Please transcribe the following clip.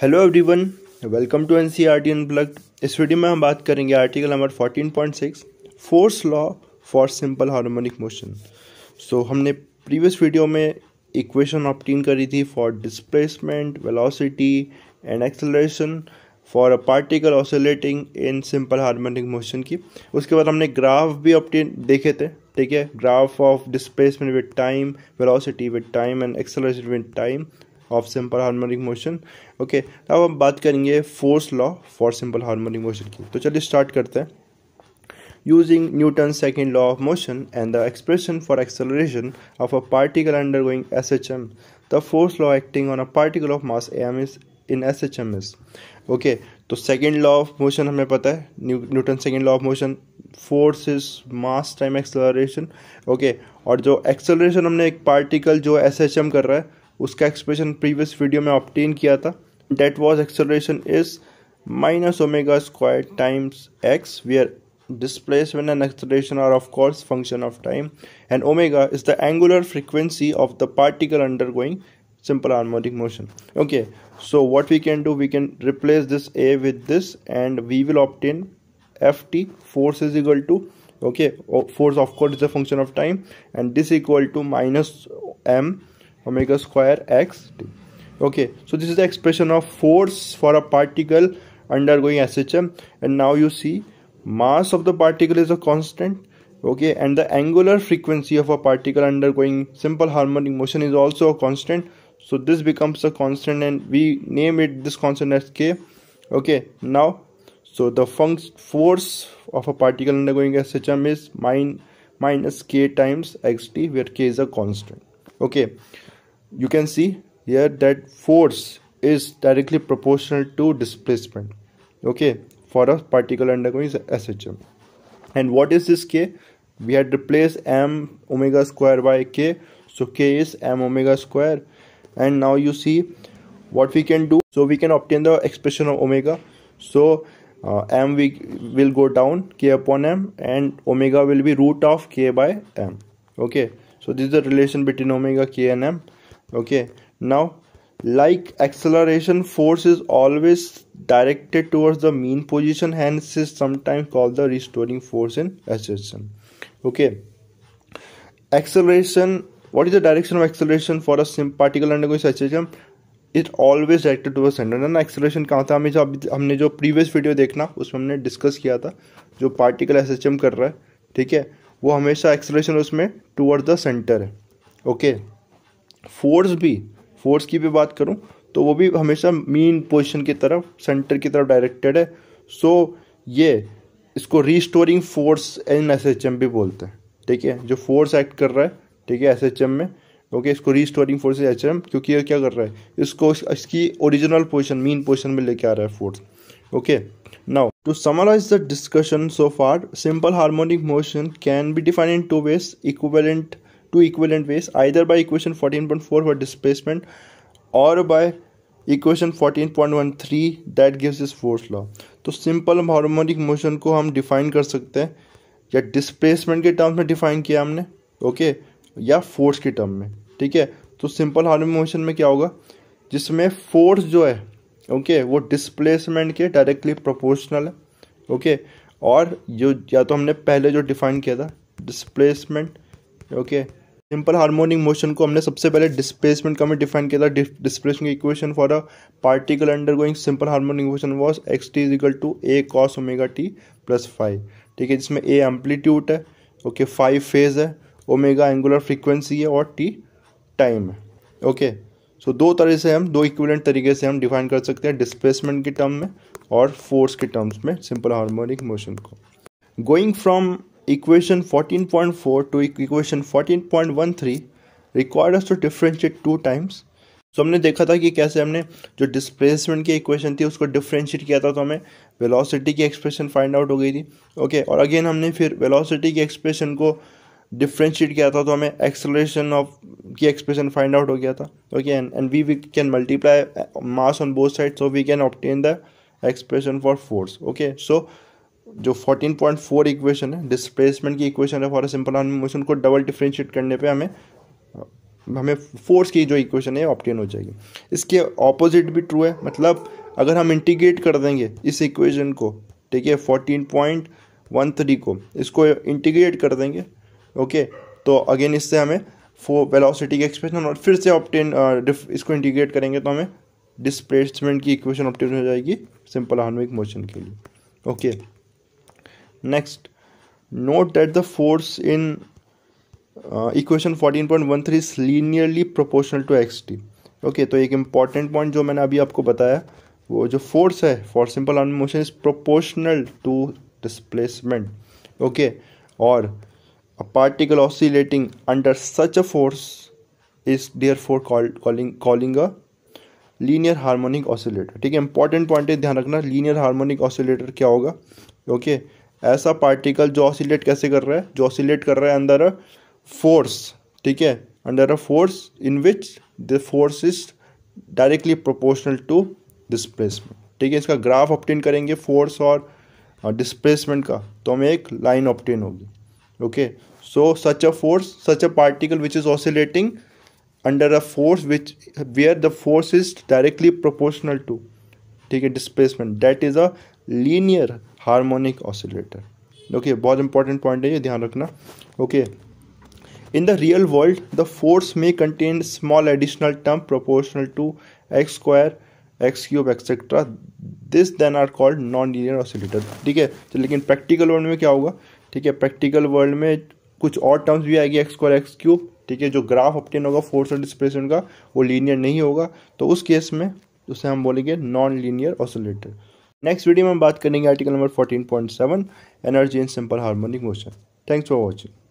Hello everyone welcome to N C R T इस video में हम बात करेंगे article number 14.6 force law for simple harmonic motion so हमने प्रीवियस वीडियो में इक्वेशन ऑप्टीन करी थी for displacement velocity and acceleration for a particle oscillating in simple harmonic motion की उसके बाद हमने ग्राफ भी ऑप्टेन देखे थे ठीक है graph of displacement with time velocity with time and acceleration with time of simple harmonic motion okay अब हम बात करेंगे force law for simple harmonic motion की तो चलिए स्टार्ट करते हैं using Newton second law of motion and the expression for acceleration of a particle under S H M the force law acting on a particle of mass m is in S H M is okay तो second law of motion हमें पता है Newton second law of motion force is mass time acceleration okay और जो acceleration हमने एक particle जो S H M कर रहा है उसका एक्सप्रेशन प्रीवियस वीडियो में ऑप्टेन किया था that was acceleration is minus omega square times x where displacement and acceleration are of course function of time and omega is the angular frequency of the particle under simple harmonic motion okay so what we can do we can replace this a with this and we will obtain F t force is equal to okay force of course is the function of time and this equal to minus m omega square x t okay so this is the expression of force for a particle undergoing shm and now you see mass of the particle is a constant okay and the angular frequency of a particle undergoing simple harmonic motion is also a constant so this becomes a constant and we name it this constant as k okay now so the force of a particle undergoing shm is min minus k times xt where k is a constant okay you can see here that force is directly proportional to displacement okay for a particle undergoing SHM and what is this k we had replaced m omega square by k so k is m omega square and now you see what we can do so we can obtain the expression of omega so uh, m we will go down k upon m and omega will be root of k by m okay so this is the relation between omega k and m okay now like acceleration force is always directed towards the mean position hence is sometimes called the restoring force in assertion okay acceleration what is the direction of acceleration for a particle undergoing saturation it always directed to center ना acceleration कहाँ था हमें जो हमने जो previous video देखना उसमें हमने डिस्कस किया था जो पार्टिकल एस कर रहा है ठीक है वो हमेशा एक्सेलरेशन उसमें टूवर्ड द सेंटर है ओके okay. फोर्स भी फोर्स की भी बात करूँ तो वो भी हमेशा मीन पोजिशन की तरफ सेंटर की तरफ डायरेक्टेड है सो ये इसको restoring force in S H M भी बोलते हैं ठीक है जो फोर्स एक्ट कर रहा है ठीक है एस एच एम में ओके इसको रीस्टोरिंग फोर्स एच एम क्योंकि ये क्या कर रहा है इसको इसकी ओरिजिनल पोजिशन मीन पोजिशन में लेके आ रहा है force okay now to summarise the discussion so far simple harmonic motion can be defined in two ways equivalent two equivalent ways either by equation 14.4 for displacement or by equation 14.13 that gives this force law तो simple harmonic motion को हम define कर सकते हैं या displacement के terms में define किया हमने okay? या force के term में ठीक है तो simple harmonic motion में क्या होगा जिसमें force जो है ओके okay, वो डिस्प्लेसमेंट के डायरेक्टली प्रोपोर्शनल है ओके okay? और जो या तो हमने पहले जो डिफाइन किया था displacement okay okay? Simple harmonic motion को हमने सबसे पहले डिस्प्लेसमेंट का हमें डिफाइन किया था displacement equation for a particle under simple harmonic motion was x t is equal to a cos omega t plus phi ठीक है जिसमें ए एम्पलीट्यूड है ओके फाइव फेज है ओमेगा एंगुलर फ्रिक्वेंसी है और टी टाइम है okay so दो तरह से हम दो इक्विवेलेंट तरीके से हम डिफाइन कर सकते हैं डिस्प्लेसमेंट के टर्म में और फोर्स के टर्म्स में सिंपल हार्मोनिक मोशन को going from equation 14.4 to equation 14.13 required us to differentiate two times तो हमने देखा था कि कैसे हमने जो डिस्प्लेसमेंट की इक्वेशन थी उसको डिफ्रेंशिएट किया था तो हमें वेलोसिटी की एक्सप्रेशन फाइंड आउट हो गई थी ओके okay, और अगेन हमने फिर वेलोसिटी की एक्सप्रेशन को डिफ्रेंशिएट किया था तो हमें एक्सलेशन ऑफ की एक्सप्रेशन फाइंड आउट हो गया था okay and and we we can multiply mass on both side so we can obtain the expression for force okay so जो 14.4 इक्वेशन है डिस्प्लेसमेंट की इक्वेशन है for a simple harmonic motion को double differentiate करने पे हमें हमें force की जो इक्वेशन है ऑप्टेन हो जाएगी इसके ऑपोजिट भी ट्रू है मतलब अगर हम इंटीग्रेट कर देंगे इस इक्वेशन को ठीक है फोर्टीन पॉइंट वन थ्री को इसको इंटीग्रेट कर देंगे ओके तो अगेन इससे हमें फो वेलोसिटी की एक्सप्रेशन और फिर से ऑप्टेन uh, इसको इंटीग्रेट करेंगे तो हमें डिस्प्लेसमेंट की इक्वेशन ऑप्टेन हो जाएगी सिंपल हार्मोनिक मोशन के लिए okay okay. next note that the force in uh, equation 14.13 is linearly proportional to x t okay तो एक इंपॉर्टेंट पॉइंट जो मैंने अभी आपको बताया वो जो फोर्स है for simple on motion is proportional to displacement okay और a particle oscillating under such a force is therefore calling calling a linear harmonic oscillator ठीक है इंपॉर्टेंट पॉइंट है ध्यान रखना लीनियर हार्मोनिक ऑसिलेटर क्या होगा okay okay? ऐसा particle जो ऑसिलेट कैसे कर रहा है जो ऑसिलेट कर रहा है अंडर अ फोर्स ठीक है under a force in which the force is directly proportional to displacement ठीक है इसका ग्राफ ऑप्टेन करेंगे फोर्स और डिस्प्लेसमेंट का तो हमें एक लाइन ऑप्टेन होगी okay so such a force such a particle which is oscillating under a force which where the force is directly proportional to ठीक है displacement that is a linear harmonic oscillator okay बहुत important point है ये ध्यान रखना okay in the real world the force may contain small additional term proportional to x square x cube etcetera this then are called non linear oscillator ठीक है तो लेकिन practical world में क्या होगा ठीक है प्रैक्टिकल वर्ल्ड में कुछ और टर्म्स भी आएगी एक्स स्क्वायर एक्स क्यूब ठीक है जो ग्राफ ऑप्टेन होगा फोर्स और डिस्प्लेसमेंट का वो लीनियर नहीं होगा तो उस केस में उसे हम बोलेंगे non linear oscillator next video में हम बात करेंगे article number 14.7 energy in simple harmonic motion thanks for watching